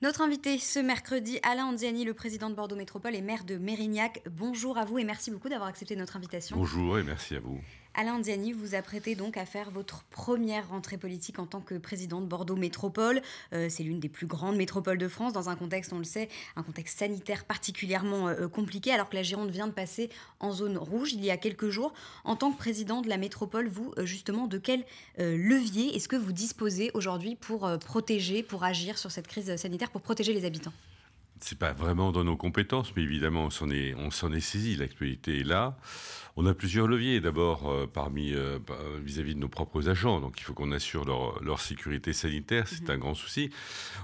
Notre invité ce mercredi, Alain Anziani, le président de Bordeaux Métropole et maire de Mérignac. Bonjour à vous et merci beaucoup d'avoir accepté notre invitation. Bonjour et merci à vous. Alain Diani, vous apprêtez donc à faire votre première rentrée politique en tant que président de Bordeaux Métropole. Euh, c'est l'une des plus grandes métropoles de France, dans un contexte, on le sait, un contexte sanitaire particulièrement euh, compliqué, alors que la Gironde vient de passer en zone rouge il y a quelques jours. En tant que président de la métropole, vous, euh, justement, de quel levier est-ce que vous disposez aujourd'hui pour protéger, pour agir sur cette crise sanitaire, pour protéger les habitants c'est pas vraiment dans nos compétences, mais évidemment, on s'en est, on s'en est saisi. L'actualité est là. On a plusieurs leviers. D'abord, euh, parmi euh, bah, vis-à-vis de nos propres agents, donc il faut qu'on assure leur, sécurité sanitaire, c'est mhm. un grand souci.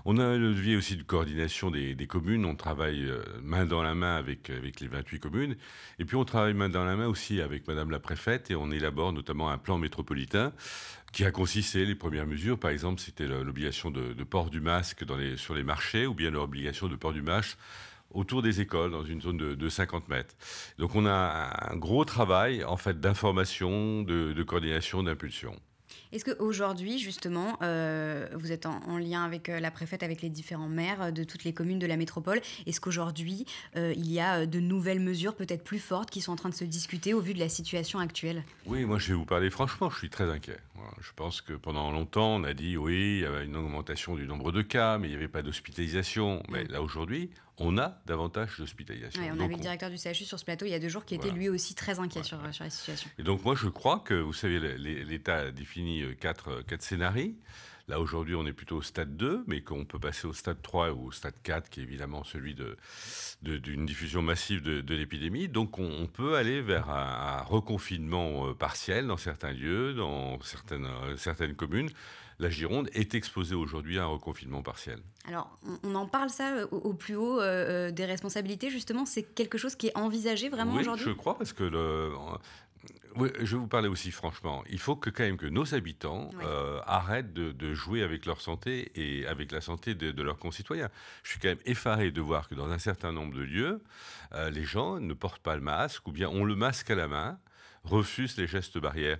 On a le levier aussi de coordination des, communes. On travaille euh, main dans la main avec avec les 28 communes, et puis on travaille main dans la main aussi avec Madame la préfète, et on élabore notamment un plan métropolitain qui a consisté, les premières mesures, par exemple, c'était l'obligation de, de, port du masque sur les marchés ou bien l'obligation de port du masque autour des écoles dans une zone de, 50 mètres. Donc on a un gros travail en fait d'information, de coordination, d'impulsion. Est-ce qu'aujourd'hui, justement, euh, vous êtes en, lien avec euh, la préfète, avec les différents maires euh, de toutes les communes de la métropole Est-ce qu'aujourd'hui, il y a de nouvelles mesures, peut-être plus fortes, qui sont en train de se discuter au vu de la situation actuelle Oui, moi, je vais vous parler franchement, je suis très inquiet. Je pense que pendant longtemps, on a dit oui, il y avait une augmentation du nombre de cas, mais il n'y avait pas d'hospitalisation. Mais mm. là, aujourd'hui, on a davantage d'hospitalisation. on avait le directeur du CHU sur ce plateau il y a deux jours qui était lui aussi très inquiet sur, la situation. Et donc moi je crois que, vous savez, l'État a défini euh, euh, quatre scénarios. Là, aujourd'hui, on est plutôt au stade 2, mais qu'on peut passer au stade 3 ou au stade 4, qui est évidemment celui d'une de, diffusion massive de, l'épidémie. Donc, on, peut aller vers un, reconfinement euh, partiel dans certains lieux, dans certaines, euh, certaines communes. La Gironde est exposée aujourd'hui à un reconfinement partiel. Alors, on, en parle ça euh, au, plus haut des responsabilités, justement. C'est quelque chose qui est envisagé vraiment oui, Je crois, parce que le, je vais vous parler aussi franchement. Il faut que quand même que nos habitants euh, arrêtent de, jouer avec leur santé et avec la santé de, leurs concitoyens. Je suis quand même effaré de voir que dans un certain nombre de lieux, euh, les gens ne portent pas le masque ou bien ont le masque à la main refusent les gestes barrières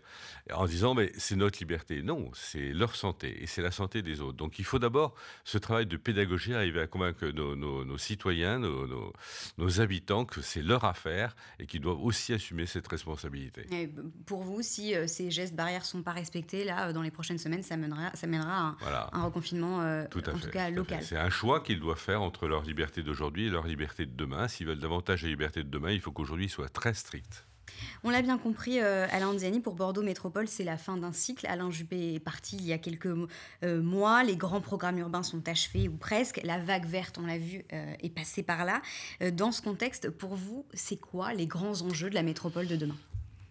en disant mais c'est notre liberté. Non, c'est leur santé et c'est la santé des autres. Donc il faut d'abord ce travail de pédagogie, arriver à convaincre nos, citoyens, nos, habitants que c'est leur affaire et qu'ils doivent aussi assumer cette responsabilité. pour vous, si euh, ces gestes barrières ne sont pas respectés, là, euh, dans les prochaines semaines, ça mènera, ça mènera à un, reconfinement, euh, tout en tout cas local. C'est un choix qu'ils doivent faire entre leur liberté d'aujourd'hui et leur liberté de demain. S'ils veulent davantage la liberté de demain, il faut qu'aujourd'hui, soit très strict. On l'a bien compris, euh, Alain Ziani pour Bordeaux Métropole, c'est la fin d'un cycle. Alain Juppé est parti il y a quelques euh, mois. Les grands programmes urbains sont achevés ou presque. La vague verte, on l'a vu, euh, est passée par là. dans ce contexte, pour vous, c'est quoi les grands enjeux de la métropole de demain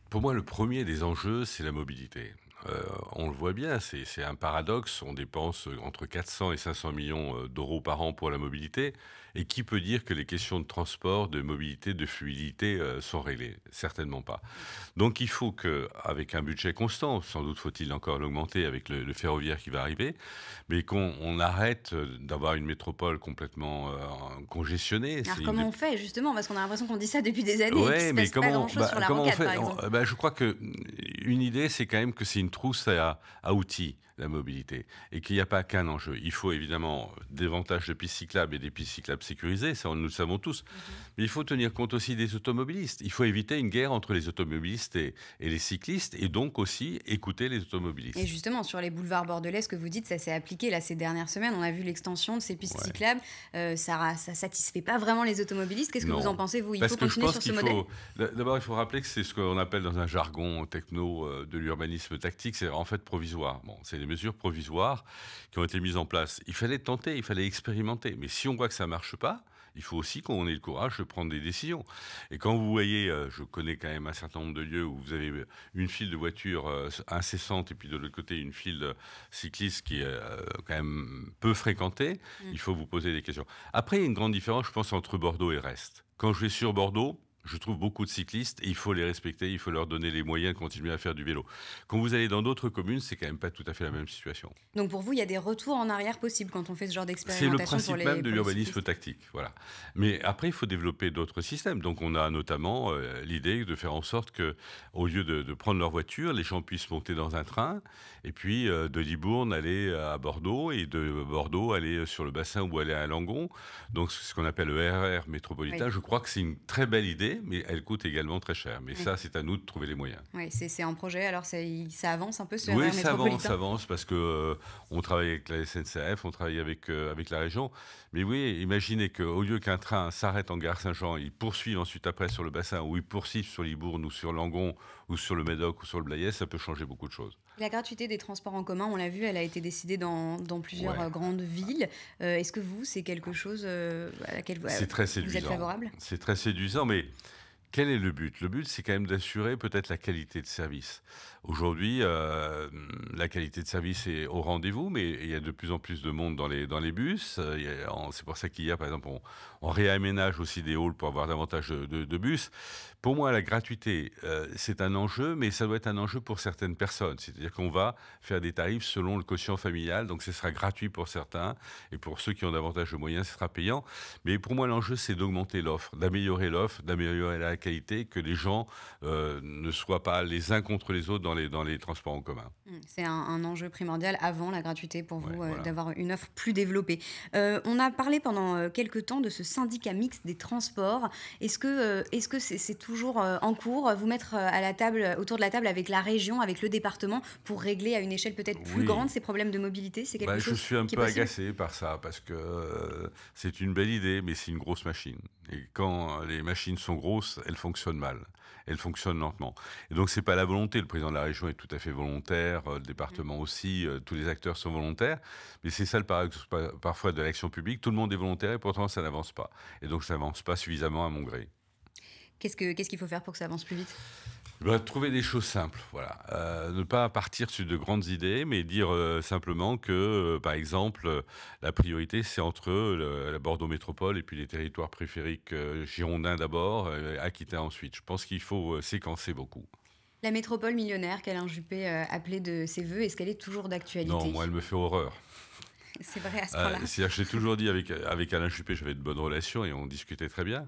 Pour moi, le premier des enjeux, c'est la mobilité. Euh, on le voit bien, c'est un paradoxe. On dépense entre 400 et 500 millions euh, d'euros par an pour la mobilité. Et qui peut dire que les questions de transport, de mobilité, de fluidité euh, sont réglées Certainement pas. Donc il faut que, avec un budget constant, sans doute faut-il encore l'augmenter avec le, ferroviaire qui va arriver, mais qu'on arrête d'avoir une métropole complètement congestionnée. Alors comment on fait justement Parce qu'on a l'impression qu'on dit ça depuis des années. Oui, mais comment, on bah, fait bah, Je crois qu'une idée, c'est quand même que c'est une où à, à outils, la mobilité, et qu'il n'y a pas qu'un enjeu. Il faut évidemment davantage de pistes cyclables et des pistes cyclables sécurisées, ça nous le savons tous, mhm. mais il faut tenir compte aussi des automobilistes. Il faut éviter une guerre entre les automobilistes et, les cyclistes, et donc aussi écouter les automobilistes. Et justement, sur les boulevards bordelais, ce que vous dites, ça s'est appliqué là ces dernières semaines. On a vu l'extension de ces pistes cyclables. Euh, ça ne satisfait pas vraiment les automobilistes. Qu'est-ce que vous en pensez, vous Il faut continuer sur ce modèle D'abord, il faut rappeler que c'est ce qu'on appelle dans un jargon techno euh, de l'urbanisme tactique c'est en fait provisoire. Bon, c'est des mesures provisoires qui ont été mises en place. Il fallait tenter, il fallait expérimenter. Mais si on voit que ça ne marche pas, il faut aussi qu'on ait le courage de prendre des décisions. Et quand vous voyez, euh, je connais quand même un certain nombre de lieux où vous avez une file de voitures euh, incessante et puis de l'autre côté une file de cyclistes qui est euh, quand même peu fréquentée, mm. il faut vous poser des questions. Après, il y a une grande différence, je pense, entre Bordeaux et Reste. Quand je vais sur Bordeaux, je trouve beaucoup de cyclistes, et il faut les respecter, il faut leur donner les moyens de continuer à faire du vélo. Quand vous allez dans d'autres communes, c'est quand même pas tout à fait la même situation. Donc pour vous, il y a des retours en arrière possibles quand on fait ce genre d'expérimentation C'est le principe les, même de l'urbanisme tactique, voilà. Mais après, il faut développer d'autres systèmes. Donc on a notamment euh, l'idée de faire en sorte que, au lieu de, prendre leur voiture, les gens puissent monter dans un train, et puis euh, de Libourne aller à Bordeaux, et de Bordeaux aller euh, sur le bassin ou aller à Langon. Donc ce qu'on appelle le RR métropolitain, je crois que c'est une très belle idée mais elle coûte également très cher. Mais ça, c'est à nous de trouver les moyens. Oui, c'est un projet. Alors, ça, avance un peu sur Oui, euh, ça avance, ça avance, parce qu'on euh, travaille avec la SNCF, on travaille avec, euh, avec la région. Mais oui, imaginez qu'au lieu qu'un train s'arrête en gare Saint-Jean, il poursuive ensuite après sur le bassin, ou il poursuive sur Libourne ou sur Langon, ou sur le Médoc ou sur le Blayais, ça peut changer beaucoup de choses. La gratuité des transports en commun, on l'a vu, elle a été décidée dans, plusieurs euh, grandes villes. Euh, est-ce que vous, c'est quelque chose euh, à laquelle vous, êtes favorable C'est très séduisant, mais quel est le but Le but, c'est quand même d'assurer peut-être la qualité de service. Aujourd'hui, la qualité de service est au rendez-vous, mais il y a de plus en plus de monde dans les, dans les bus. Euh, c'est pour ça qu'il y a, par exemple, on, réaménage aussi des halls pour avoir davantage de, bus. Pour moi, la gratuité, euh, c'est un enjeu, mais ça doit être un enjeu pour certaines personnes. C'est-à-dire qu'on va faire des tarifs selon le quotient familial, donc ce sera gratuit pour certains, et pour ceux qui ont davantage de moyens, ce sera payant. Mais pour moi, l'enjeu, c'est d'augmenter l'offre, d'améliorer l'offre, d'améliorer la qualité, que les gens euh, ne soient pas les uns contre les autres dans les, dans les transports en commun. Mmh, un, un, enjeu primordial avant la gratuité pour vous, euh, d'avoir une offre plus développée. Euh, on a parlé pendant euh, quelques temps de ce syndicat mixte des transports. Est-ce que est-ce que c'est toujours en cours Vous mettre à la table, autour de la table avec la région, avec le département, pour régler à une échelle peut-être plus grande ces problèmes de mobilité, c'est quelque bah, Je suis un peu agacé par ça parce que c'est une belle idée, mais c'est une grosse machine. Et quand euh, les machines sont grosses, elles fonctionnent mal, elles fonctionnent lentement. Et donc n'est pas la volonté. Le président de la région est tout à fait volontaire, euh, le département mm. aussi, euh, tous les acteurs sont volontaires. Mais c'est ça le paradoxe parfois de l'action publique. Tout le monde est volontaire et pourtant ça n'avance pas. Et donc ça n'avance pas suffisamment à mon gré. Qu'est-ce qu'il faut faire pour que ça avance plus vite eh ben, trouver des choses simples, voilà. Euh, ne pas partir sur de grandes idées, mais dire euh, simplement que, euh, par exemple, la priorité, c'est entre la Bordeaux Métropole et puis les territoires préférés girondins d'abord, Aquitaine ensuite. Je pense qu'il faut séquencer beaucoup. La métropole millionnaire qu'Alain Juppé appelait de ses voeux, est-ce qu'elle est toujours d'actualité Non, moi, elle me fait horreur. C'est vrai, à ce euh, point-là. je l'ai toujours dit, avec, avec Alain Juppé, j'avais de bonnes relations et on discutait très bien.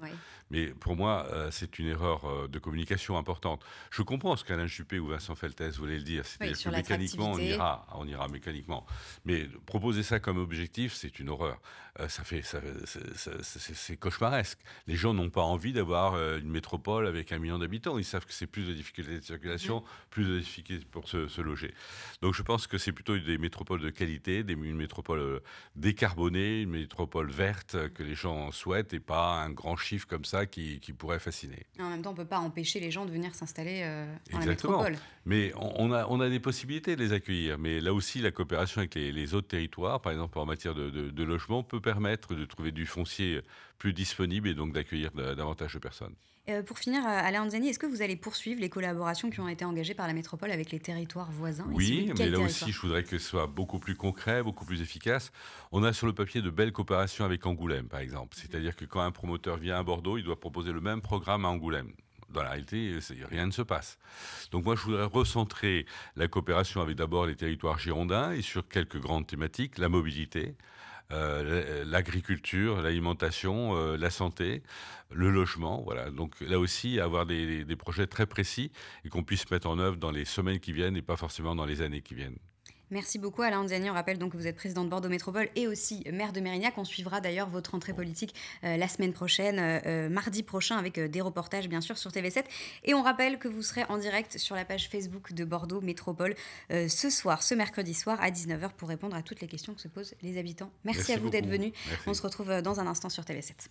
Mais pour moi, euh, c'est une erreur euh, de communication importante. Je comprends ce qu'Alain Chuppé ou Vincent Feltès voulaient le dire. C'est-à-dire que mécaniquement, on ira, on ira mécaniquement. Mais proposer ça comme objectif, c'est une horreur. ça fait, ça, c'est cauchemaresque. Les gens n'ont pas envie d'avoir une métropole avec un million d'habitants. Ils savent que c'est plus de difficultés de circulation, plus de difficultés pour se, loger. Donc je pense que c'est plutôt des métropoles de qualité, des, une métropole euh, décarbonée, une métropole verte que les gens souhaitent et pas un grand chiffre comme ça qui, pourrait fasciner. en même temps, on ne peut pas empêcher les gens de venir s'installer euh, dans la métropole. Mais on, a, on a des possibilités de les accueillir. Mais là aussi, la coopération avec les, autres territoires, par exemple en matière de logement, peut permettre de trouver du foncier plus disponible et donc d'accueillir davantage de personnes. Euh, pour finir, euh, Alain Anzani, est-ce que vous allez poursuivre les collaborations qui ont été engagées par la métropole avec les territoires voisins Oui, mais là aussi, je voudrais que ce soit beaucoup plus concret, beaucoup plus efficace. On a sur le papier de belles coopérations avec Angoulême, par exemple. Mhm. C'est-à-dire que quand un promoteur vient à Bordeaux, il doit proposer le même programme à Angoulême dans la réalité, rien ne se passe. Donc moi, je voudrais recentrer la coopération avec d'abord les territoires girondins et sur quelques grandes thématiques, la mobilité, euh, l'agriculture, l'alimentation, euh, la santé, le logement. Voilà. Donc là aussi, avoir des, des projets très précis et qu'on puisse mettre en œuvre dans les semaines qui viennent et pas forcément dans les années qui viennent. Merci beaucoup Alain Zani. On rappelle donc que vous êtes président de Bordeaux Métropole et aussi maire de Mérignac. On suivra d'ailleurs votre entrée politique euh, la semaine prochaine, euh, euh, mardi prochain, avec des reportages bien sûr sur TV7. Et on rappelle que vous serez en direct sur la page Facebook de Bordeaux Métropole ce soir, ce mercredi soir à 19h pour répondre à toutes les questions que se posent les habitants. Merci, à vous d'être venu. On se retrouve dans un instant sur TV7.